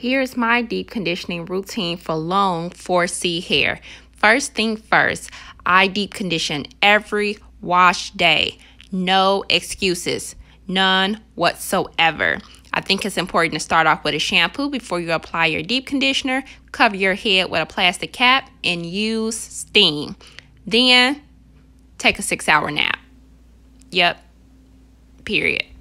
Here's my deep conditioning routine for long 4C hair. First thing first, I deep condition every wash day. No excuses, none whatsoever. I think it's important to start off with a shampoo before you apply your deep conditioner. Cover your head with a plastic cap and use steam. Then take a six hour nap. Yep, period.